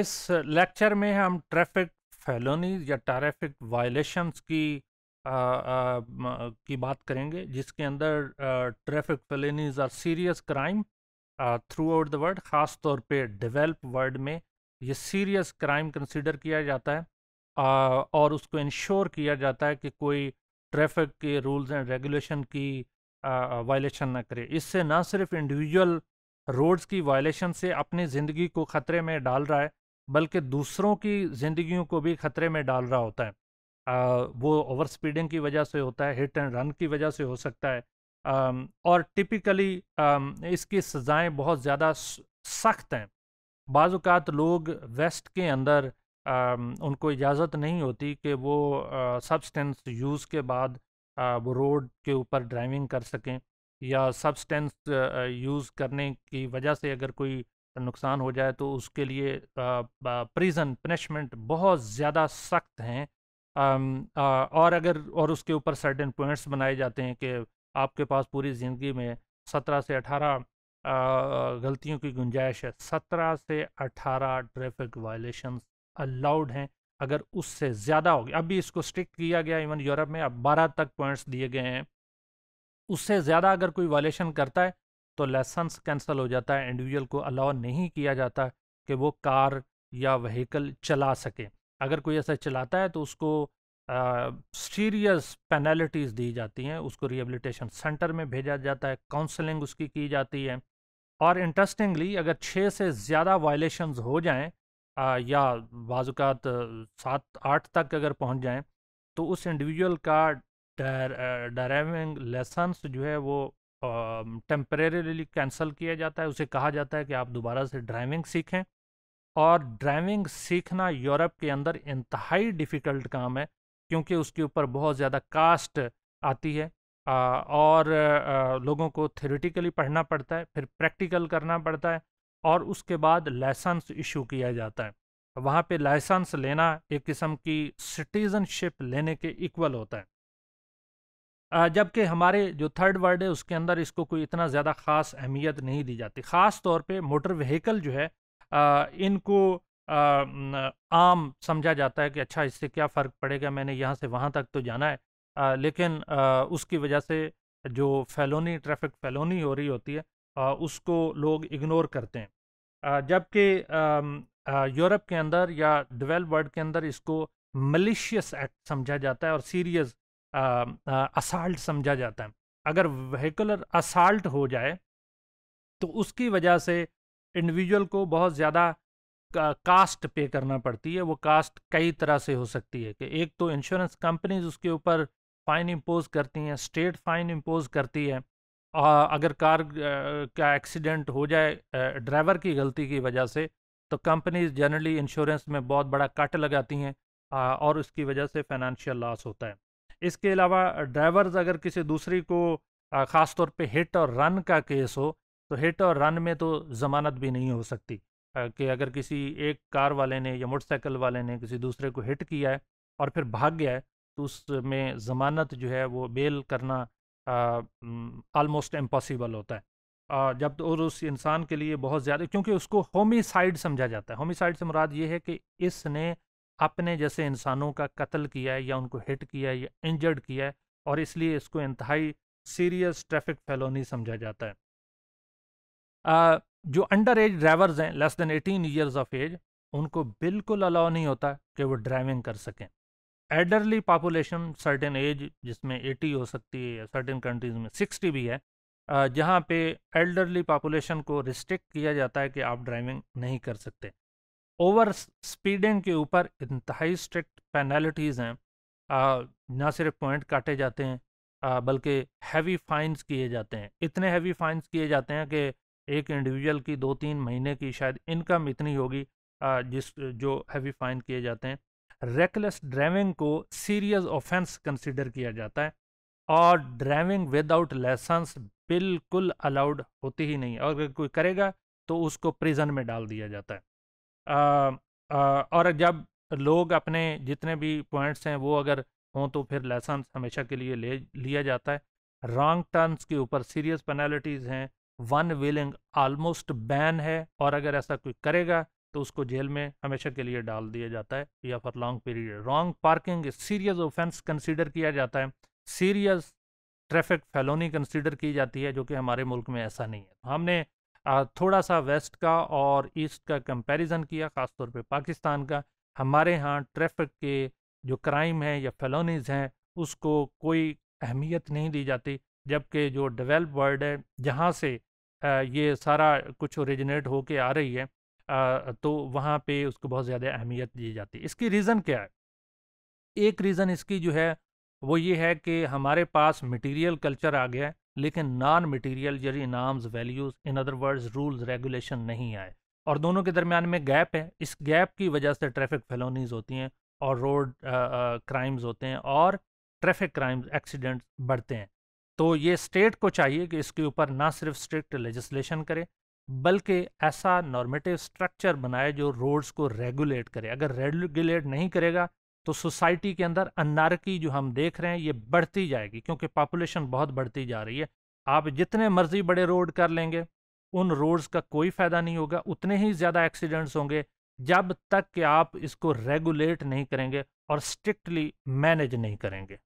इस लेक्चर में हम ट्रैफिक फैलोनीज़ या ट्रैफिक वायलेशंस की आ, आ, की बात करेंगे जिसके अंदर traffic felonies are serious crime throughout the world ख़ास तौर पे डेवलप वर्ल्ड में ये सीरियस क्राइम कंसिडर किया जाता है आ, और उसको इंश्योर किया जाता है कि कोई ट्रैफिक के रूल्स एंड रेगुलेशन की वायलेशन ना करे इससे ना सिर्फ इंडिविजुअल रोड्स की वायलेशन से अपनी ज़िंदगी को ख़तरे में डाल रहा है बल्कि दूसरों की ज़िंदगियों को भी ख़तरे में डाल रहा होता है आ, वो ओवर स्पीडिंग की वजह से होता है हिट एंड रन की वजह से हो सकता है आ, और टिपिकली इसकी सज़ाएँ बहुत ज़्यादा सख्त हैं बाज़ात लोग वेस्ट के अंदर आ, उनको इजाज़त नहीं होती कि वो सब्सटेंस यूज़ के बाद आ, वो रोड के ऊपर ड्राइविंग कर सकें या सब्सटेंस यूज़ करने की वजह से अगर कोई नुकसान हो जाए तो उसके लिए प्रिजन पनिशमेंट बहुत ज़्यादा सख्त हैं और अगर और उसके ऊपर सर्टेन पॉइंट्स बनाए जाते हैं कि आपके पास पूरी ज़िंदगी में सत्रह से अठारह गलतियों की गुंजाइश है सत्रह से अठारह ट्रैफिक वायलेशन अलाउड हैं अगर उससे ज़्यादा होगी अभी इसको स्ट्रिक्ट किया गया इवन यूरोप में अब बारह तक पॉइंट्स दिए गए हैं उससे ज़्यादा अगर कोई वायलेशन करता है तो लाइसेंस कैंसिल हो जाता है इंडिविजुअल को अलाउ नहीं किया जाता कि वो कार या व्हीकल चला सके अगर कोई ऐसा चलाता है तो उसको सीरियस पेनल्टीज़ दी जाती हैं उसको रिहेबलीटेशन सेंटर में भेजा जाता है काउंसलिंग उसकी की जाती है और इंटरेस्टिंगली अगर छः से ज़्यादा वायलेशंस हो जाएं आ, या बाज़ात सात आठ तक अगर पहुंच जाएं तो उस इंडिविजुअल का ड्राइविंग लाइसेंस जो है वो टेम्परेरीली कैंसिल किया जाता है उसे कहा जाता है कि आप दोबारा से ड्राइविंग सीखें और ड्राइविंग सीखना यूरोप के अंदर इंतहाई डिफ़िकल्ट काम है क्योंकि उसके ऊपर बहुत ज़्यादा कास्ट आती है आ, और आ, लोगों को थ्योरेटिकली पढ़ना पड़ता है फिर प्रैक्टिकल करना पड़ता है और उसके बाद लाइसेंस इशू किया जाता है वहाँ पे लाइसेंस लेना एक किस्म की सिटीज़नशिप लेने के इक्वल होता है जबकि हमारे जो थर्ड वर्ड है उसके अंदर इसको कोई इतना ज़्यादा ख़ास अहमियत नहीं दी जाती ख़ास तौर पे मोटर व्हीकल जो है इनको आम समझा जाता है कि अच्छा इससे क्या फ़र्क पड़ेगा मैंने यहाँ से वहाँ तक तो जाना है लेकिन उसकी वजह से जो फैलोनी ट्रैफिक फैलोनी हो रही होती है उसको लोग इग्नोर करते हैं जबकि यूरोप के अंदर या डिवेल्प वर्ल्ड के अंदर इसको मलिशियस एक्ट समझा जाता है और सीरियस असाल्ट समझा जाता है अगर वहीकुलर असाल्ट हो जाए तो उसकी वजह से इंडिविजुअल को बहुत ज़्यादा कास्ट पे करना पड़ती है वो कास्ट कई तरह से हो सकती है कि एक तो इंश्योरेंस कंपनीज उसके ऊपर फ़ाइन इम्पोज करती हैं स्टेट फ़ाइन इम्पोज करती है और अगर कार का एक्सीडेंट हो जाए ड्राइवर की गलती की वजह से तो कंपनीज जनरली इंश्योरेंस में बहुत बड़ा कट लगाती हैं और उसकी वजह से फाइनेंशियल लॉस होता है इसके अलावा ड्राइवर्स अगर किसी दूसरी को ख़ास तौर पे हिट और रन का केस हो तो हिट और रन में तो ज़मानत भी नहीं हो सकती कि अगर किसी एक कार वाले ने या मोटरसाइकिल वाले ने किसी दूसरे को हिट किया है और फिर भाग गया है तो उसमें ज़मानत जो है वो बेल करना आलमोस्ट इम्पॉसिबल होता है आ, जब तो और उस इंसान के लिए बहुत ज़्यादा क्योंकि उसको होमिसाइड समझा जाता है होमिसाइड से मुराद ये है कि इसने अपने जैसे इंसानों का कत्ल किया है या उनको हिट किया है या इंजर्ड किया है और इसलिए इसको इंतहाई सीरियस ट्रैफिक फेलोनी समझा जाता है आ, जो अंडर एज ड्राइवर्स हैं less than eighteen years of age उनको बिल्कुल अलाउ नहीं होता कि वो ड्राइविंग कर सकें एल्डरली पॉपुलेशन सर्टेन एज जिसमें 80 हो सकती है या सर्टेन कंट्रीज़ में 60 भी है जहाँ पे एल्डरली पॉपुलेशन को रिस्ट्रिक्ट किया जाता है कि आप ड्राइविंग नहीं कर सकते ओवर स्पीडिंग के ऊपर इंतहाई स्ट्रिक्ट पेनल्टीज़ हैं ना सिर्फ पॉइंट काटे जाते हैं बल्कि हैवी फाइंस किए जाते हैं इतने हैवी फाइंस किए जाते हैं कि एक इंडिविजुअल की दो तीन महीने की शायद इनकम इतनी होगी जिस जो हैवी फाइन किए जाते हैं रेकलेस ड्राइविंग को सीरियस ऑफेंस कंसिडर किया जाता है और ड्राइविंग विदाउट लाइसेंस बिल्कुल अलाउड होती ही नहीं और अगर कोई करेगा तो उसको प्रिजन में डाल दिया जाता है और जब लोग अपने जितने भी पॉइंट्स हैं वो अगर हों तो फिर लाइसेंस हमेशा के लिए ले लिया जाता है रॉन्ग टर्न्स के ऊपर सीरियस पेनाल्टीज़ हैं वन व्हीलिंग आलमोस्ट बैन है और अगर ऐसा कोई करेगा तो उसको जेल में हमेशा के लिए डाल दिया जाता है या for long period wrong parking serious offence consider किया जाता है सीरियस ट्रैफिक फैलोनी कंसिडर की जाती है जो कि हमारे मुल्क में ऐसा नहीं है हमने थोड़ा सा वेस्ट का और ईस्ट का कंपैरिजन किया ख़ासतौर पे पाकिस्तान का हमारे यहाँ ट्रैफिक के जो क्राइम हैं या फेलोनीज़ हैं उसको कोई अहमियत नहीं दी जाती जबकि जो डेवलप वर्ल्ड है जहाँ से ये सारा कुछ ओरिजिनेट होके आ रही है तो वहाँ पे उसको बहुत ज़्यादा अहमियत दी जाती है इसकी रीज़न क्या है एक रीज़न इसकी जो है वो ये है कि हमारे पास मटीरियल कल्चर आ गया है लेकिन नॉन मटेरियल जरिए norms values in other words rules regulation नहीं आए और दोनों के दरमियान में गैप है इस गैप की वजह से ट्रैफिक फेलोनीज होती हैं और रोड क्राइम्स होते हैं और ट्रैफिक क्राइम्स एक्सीडेंट्स बढ़ते हैं तो ये स्टेट को चाहिए कि इसके ऊपर ना सिर्फ स्ट्रिक्ट लेजिस्लेशन करे बल्कि ऐसा नॉर्मेटिव स्ट्रक्चर बनाए जो रोड्स को रेगुलेट करे अगर रेगुलेट नहीं करेगा तो सोसाइटी के अंदर अनारकी जो हम देख रहे हैं ये बढ़ती जाएगी क्योंकि पॉपुलेशन बहुत बढ़ती जा रही है आप जितने मर्जी बड़े रोड कर लेंगे उन रोड्स का कोई फ़ायदा नहीं होगा उतने ही ज़्यादा एक्सीडेंट्स होंगे जब तक कि आप इसको रेगुलेट नहीं करेंगे और स्ट्रिक्टली मैनेज नहीं करेंगे